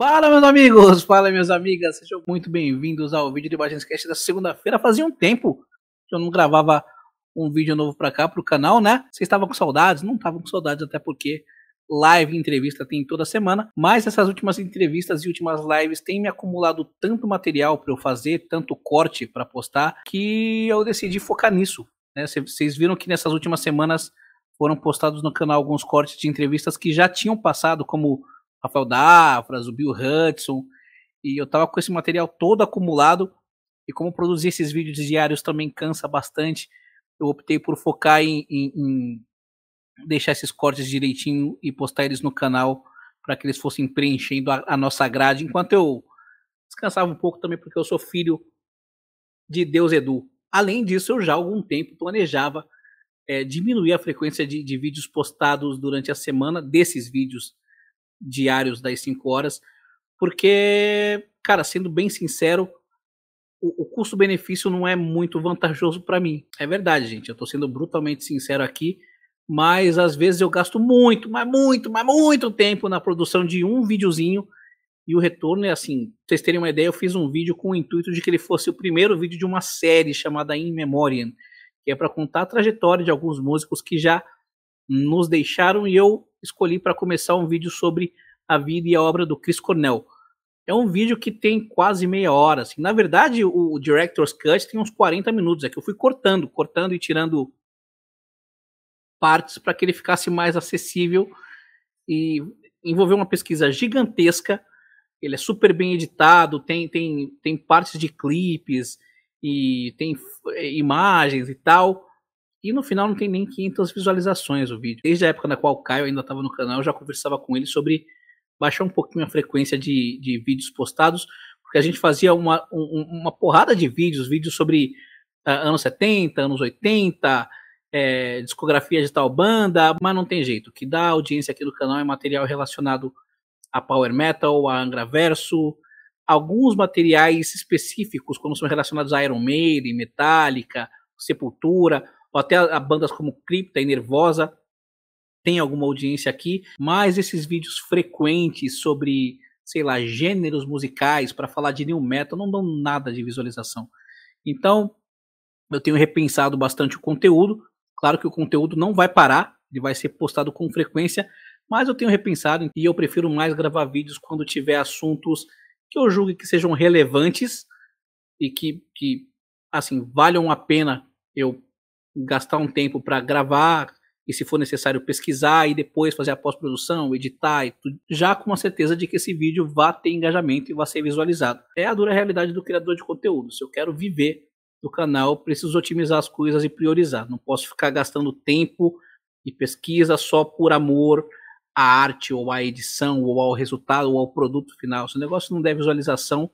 Fala, meus amigos! Fala, minhas amigas! Sejam muito bem-vindos ao vídeo de Bagens Cast da segunda-feira. Fazia um tempo que eu não gravava um vídeo novo para cá, pro canal, né? Vocês estavam com saudades? Não estavam com saudades, até porque live entrevista tem toda semana, mas essas últimas entrevistas e últimas lives têm me acumulado tanto material para eu fazer, tanto corte para postar, que eu decidi focar nisso. Né? Vocês né? viram que nessas últimas semanas foram postados no canal alguns cortes de entrevistas que já tinham passado, como Rafael Dafras, o Bill Hudson, e eu tava com esse material todo acumulado, e como produzir esses vídeos diários também cansa bastante, eu optei por focar em, em, em deixar esses cortes direitinho e postar eles no canal para que eles fossem preenchendo a, a nossa grade, enquanto eu descansava um pouco também, porque eu sou filho de Deus Edu. Além disso, eu já há algum tempo planejava é, diminuir a frequência de, de, vídeos postados durante a semana, desses vídeos diários das 5 horas, porque, cara, sendo bem sincero, o, o custo-benefício não é muito vantajoso para mim. É verdade, gente, eu estou sendo brutalmente sincero aqui, mas às vezes eu gasto muito, mas muito, mas muito tempo na produção de um videozinho e o retorno é assim. Pra vocês terem uma ideia, eu fiz um vídeo com o intuito de que ele fosse o primeiro vídeo de uma série chamada In Memoriam, que é para contar a trajetória de alguns músicos que já nos deixaram e eu escolhi para começar um vídeo sobre a vida e a obra do Chris Cornell. É um vídeo que tem quase meia hora. Assim. Na verdade, o Director's Cut tem uns 40 minutos. É que eu fui cortando, cortando e tirando partes para que ele ficasse mais acessível. E envolveu uma pesquisa gigantesca. Ele é super bem editado, tem, tem, tem partes de clipes e tem imagens e tal. E no final não tem nem 500 visualizações o vídeo. Desde a época na qual o Caio ainda estava no canal, eu já conversava com ele sobre baixar um pouquinho a frequência de, de vídeos postados, porque a gente fazia uma, um, uma porrada de vídeos, vídeos sobre uh, anos 70, anos 80, é, discografia de tal banda, mas não tem jeito. O que dá audiência aqui do canal é material relacionado a power metal, a Angra Verso, alguns materiais específicos, como são relacionados a Iron Maiden, Metallica, Sepultura, ou até a, a bandas como Cripta e Nervosa tem alguma audiência aqui, mas esses vídeos frequentes sobre, sei lá, gêneros musicais para falar de new metal não dão nada de visualização. Então, eu tenho repensado bastante o conteúdo. Claro que o conteúdo não vai parar, ele vai ser postado com frequência, mas eu tenho repensado e eu prefiro mais gravar vídeos quando tiver assuntos que eu julgue que sejam relevantes e que, que assim, valham a pena eu gastar um tempo para gravar e, se for necessário, pesquisar e depois fazer a pós-produção, editar e tudo, já com a certeza de que esse vídeo vai ter engajamento e vai ser visualizado. É a dura realidade do criador de conteúdo. Se eu quero viver do canal, preciso otimizar as coisas e priorizar. Não posso ficar gastando tempo e pesquisa só por amor à arte ou à edição ou ao resultado ou ao produto final. Se o negócio não der visualização,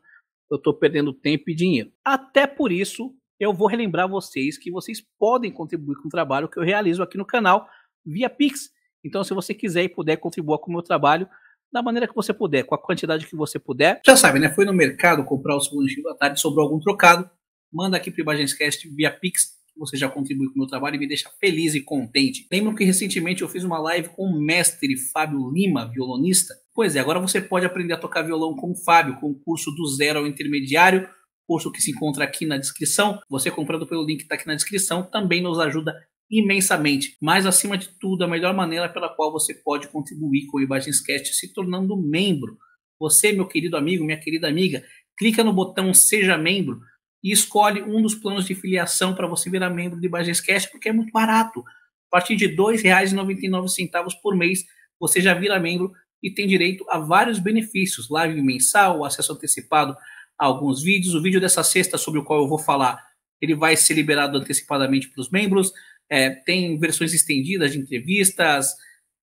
eu estou perdendo tempo e dinheiro. Até por isso, eu vou relembrar vocês que vocês podem contribuir com o trabalho que eu realizo aqui no canal via Pix. Então, se você quiser e puder contribuir com o meu trabalho, da maneira que você puder, com a quantidade que você puder. Já sabe, né? Foi no mercado comprar o segundo lanchinho da tarde, sobrou algum trocado, manda aqui para o Ibagenscast via Pix, você já contribui com o meu trabalho e me deixa feliz e contente. Lembro que recentemente eu fiz uma live com o mestre Fábio Lima, violonista. Pois é, agora você pode aprender a tocar violão com o Fábio, com o curso do zero ao intermediário, curso que se encontra aqui na descrição. Você comprando pelo link que está aqui na descrição também nos ajuda imensamente. Mas, acima de tudo, a melhor maneira pela qual você pode contribuir com o é se tornando membro. Você, meu querido amigo, minha querida amiga, clica no botão Seja Membro e escolhe um dos planos de filiação para você virar membro do ImagensCast, porque é muito barato. A partir de R$ 2,99 por mês, você já vira membro e tem direito a vários benefícios, live mensal, acesso antecipado alguns vídeos. O vídeo dessa sexta, sobre o qual eu vou falar, ele vai ser liberado antecipadamente para os membros. É, tem versões estendidas de entrevistas,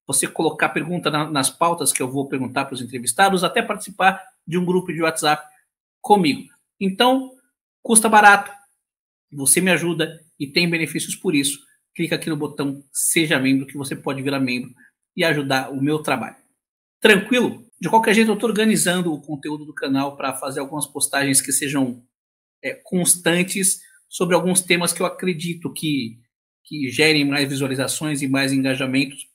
você colocar pergunta na, nas pautas que eu vou perguntar para os entrevistados, até participar de um grupo de WhatsApp comigo. Então, custa barato, você me ajuda e tem benefícios por isso. Clica aqui no botão Seja Membro, que você pode virar membro e ajudar o meu trabalho. Tranquilo? De qualquer jeito, eu estou organizando o conteúdo do canal para fazer algumas postagens que sejam é, constantes sobre alguns temas que eu acredito que, que gerem mais visualizações e mais engajamentos.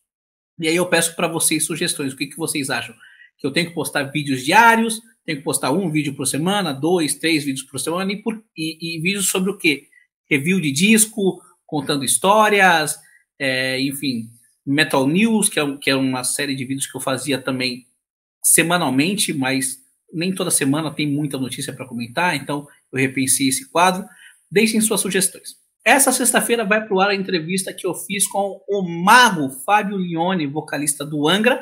E aí eu peço para vocês sugestões. O que, que vocês acham? Que eu tenho que postar vídeos diários, tenho que postar um vídeo por semana, dois, três vídeos por semana, e, por, e, e vídeos sobre o quê? Review de disco, contando histórias, é, enfim, Metal News, que é, que é uma série de vídeos que eu fazia também semanalmente, mas nem toda semana tem muita notícia para comentar, então eu repensei esse quadro. Deixem suas sugestões. Essa sexta-feira vai para o ar a entrevista que eu fiz com o mago Fábio Lione, vocalista do Angra,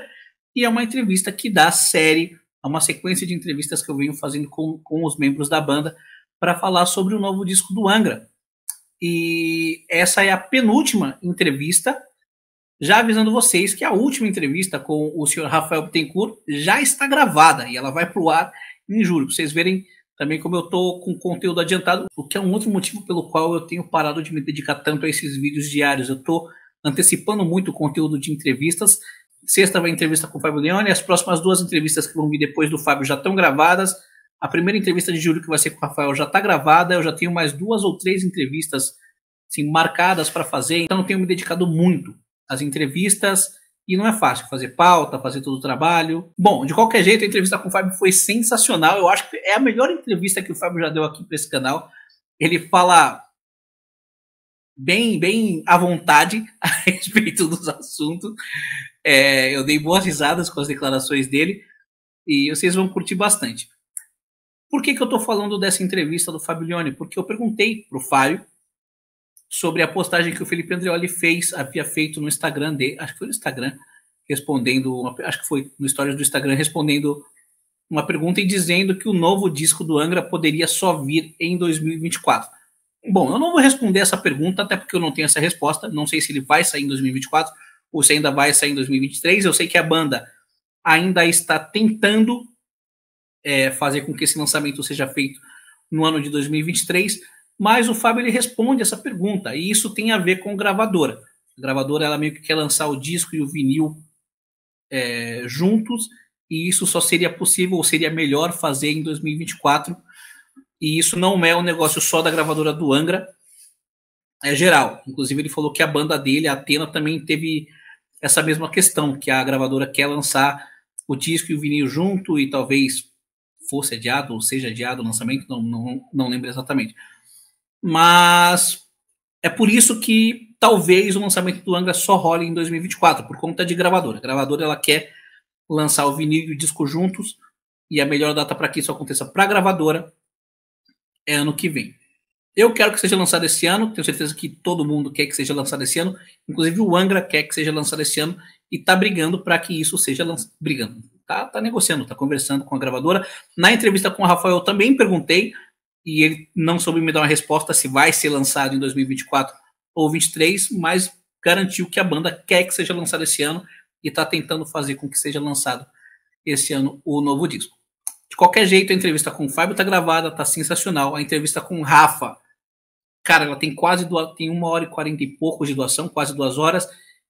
e é uma entrevista que dá série a é uma sequência de entrevistas que eu venho fazendo com, com os membros da banda para falar sobre o novo disco do Angra. E essa é a penúltima entrevista já avisando vocês que a última entrevista com o senhor Rafael Bittencourt já está gravada e ela vai para o ar em julho, para vocês verem também como eu estou com conteúdo adiantado, o que é um outro motivo pelo qual eu tenho parado de me dedicar tanto a esses vídeos diários. Eu estou antecipando muito o conteúdo de entrevistas. Sexta vai entrevista com o Fábio Leone, as próximas duas entrevistas que vão vir depois do Fábio já estão gravadas. A primeira entrevista de julho que vai ser com o Rafael já está gravada, eu já tenho mais duas ou três entrevistas assim, marcadas para fazer, então eu tenho me dedicado muito as entrevistas, e não é fácil fazer pauta, fazer todo o trabalho. Bom, de qualquer jeito, a entrevista com o Fábio foi sensacional. Eu acho que é a melhor entrevista que o Fábio já deu aqui para esse canal. Ele fala bem, bem à vontade a respeito dos assuntos. É, eu dei boas risadas com as declarações dele e vocês vão curtir bastante. Por que, que eu estou falando dessa entrevista do Leone Porque eu perguntei para o Fábio sobre a postagem que o Felipe Andreoli fez, havia feito no Instagram dele, acho que foi no Instagram, respondendo, uma, acho que foi no Stories do Instagram, respondendo uma pergunta e dizendo que o novo disco do Angra poderia só vir em 2024. Bom, eu não vou responder essa pergunta, até porque eu não tenho essa resposta, não sei se ele vai sair em 2024 ou se ainda vai sair em 2023. Eu sei que a banda ainda está tentando é, fazer com que esse lançamento seja feito no ano de 2023, mas o Fábio ele responde essa pergunta, e isso tem a ver com gravadora. A gravadora ela meio que quer lançar o disco e o vinil é, juntos, e isso só seria possível ou seria melhor fazer em 2024. E isso não é um negócio só da gravadora do Angra, é geral. Inclusive, ele falou que a banda dele, a Atena, também teve essa mesma questão, que a gravadora quer lançar o disco e o vinil junto, e talvez fosse adiado ou seja adiado o lançamento, não, não, não lembro exatamente mas é por isso que talvez o lançamento do Angra só role em 2024, por conta de gravadora. A gravadora ela quer lançar o vinil e o disco juntos, e a melhor data para que isso aconteça para a gravadora é ano que vem. Eu quero que seja lançado esse ano, tenho certeza que todo mundo quer que seja lançado esse ano, inclusive o Angra quer que seja lançado esse ano e está brigando para que isso seja lançado. Brigando, tá, tá negociando, tá conversando com a gravadora. Na entrevista com o Rafael também perguntei e ele não soube me dar uma resposta se vai ser lançado em 2024 ou 2023, mas garantiu que a banda quer que seja lançado esse ano e está tentando fazer com que seja lançado esse ano o novo disco. De qualquer jeito, a entrevista com o Fábio está gravada, está sensacional. A entrevista com o Rafa, cara, ela tem quase duas, tem uma hora e quarenta e pouco de doação, quase duas horas,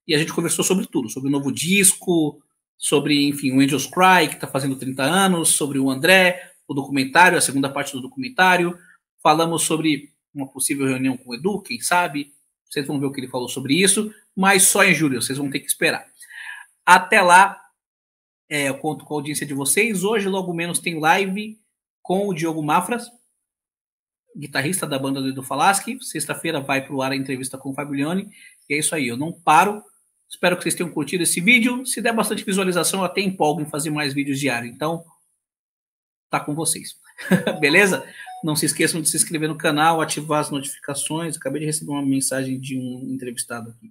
e a gente conversou sobre tudo, sobre o novo disco, sobre, enfim, o Angels Cry, que está fazendo 30 anos, sobre o André, o documentário, a segunda parte do documentário. Falamos sobre uma possível reunião com o Edu, quem sabe. Vocês vão ver o que ele falou sobre isso, mas só em julho, vocês vão ter que esperar. Até lá, é, eu conto com a audiência de vocês. Hoje, logo menos, tem live com o Diogo Mafras, guitarrista da banda do Edu Falaschi. Sexta-feira vai para o ar a entrevista com o Fabione. E é isso aí, eu não paro. Espero que vocês tenham curtido esse vídeo. Se der bastante visualização, eu até empolgo em fazer mais vídeos diários. Então, tá com vocês. Beleza? Não se esqueçam de se inscrever no canal, ativar as notificações. Acabei de receber uma mensagem de um entrevistado aqui.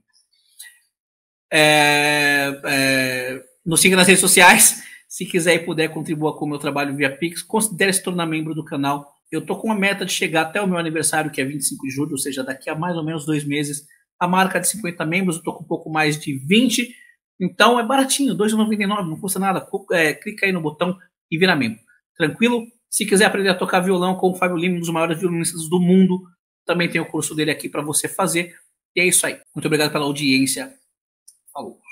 É, é, nos siga nas redes sociais. Se quiser e puder, contribua com o meu trabalho via Pix. Considere se tornar membro do canal. Eu tô com a meta de chegar até o meu aniversário, que é 25 de julho, ou seja, daqui a mais ou menos dois meses, a marca é de 50 membros. Eu tô com um pouco mais de 20. Então é baratinho, R$ 2,99, não custa nada. É, clica aí no botão e vira membro. Tranquilo? Se quiser aprender a tocar violão com o Fábio Lima, um dos maiores violinistas do mundo, também tem o curso dele aqui para você fazer. E é isso aí. Muito obrigado pela audiência. Falou.